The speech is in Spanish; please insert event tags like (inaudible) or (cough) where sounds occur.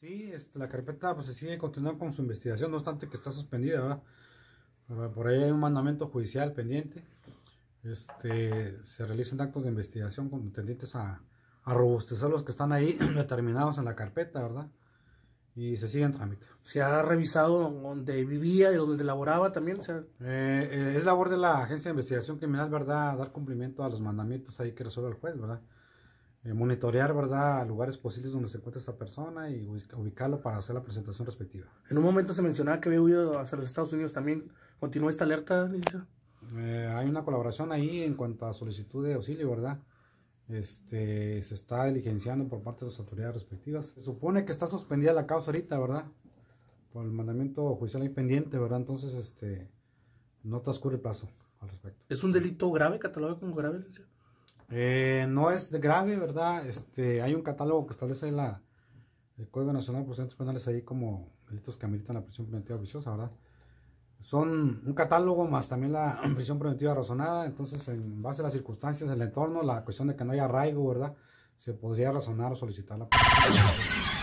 Sí, este, la carpeta pues, se sigue continuando con su investigación, no obstante que está suspendida, ¿verdad? Por ahí hay un mandamiento judicial pendiente. Este, se realizan actos de investigación con, tendientes a, a, robustecer los que están ahí (clears throat) determinados en la carpeta, ¿verdad? Y se sigue en trámite. ¿Se ha revisado donde vivía y donde laboraba también? Eh, eh, es labor de la Agencia de Investigación Criminal, ¿verdad? Dar cumplimiento a los mandamientos ahí que resuelve el juez, ¿verdad? Eh, monitorear, ¿verdad?, lugares posibles donde se encuentra esta persona y ubicarlo para hacer la presentación respectiva. En un momento se mencionaba que había huido hacia los Estados Unidos también. ¿Continúa esta alerta, Lisa? Eh, hay una colaboración ahí en cuanto a solicitud de auxilio, ¿verdad? Este, se está diligenciando por parte de las autoridades respectivas. Se supone que está suspendida la causa ahorita, ¿verdad? Por el mandamiento judicial ahí pendiente, ¿verdad? Entonces, este, no transcurre el plazo al respecto. ¿Es un delito grave, catalogado como grave, licenciado? Eh, no es de grave, ¿verdad? Este, hay un catálogo que establece la, el Código Nacional de Procedimientos Penales ahí como delitos que ameritan la prisión preventiva viciosa, ¿verdad? Son un catálogo más también la (clears throat) prisión preventiva razonada, entonces en base a las circunstancias, el entorno, la cuestión de que no haya arraigo, ¿verdad? Se podría razonar o solicitar la prisión.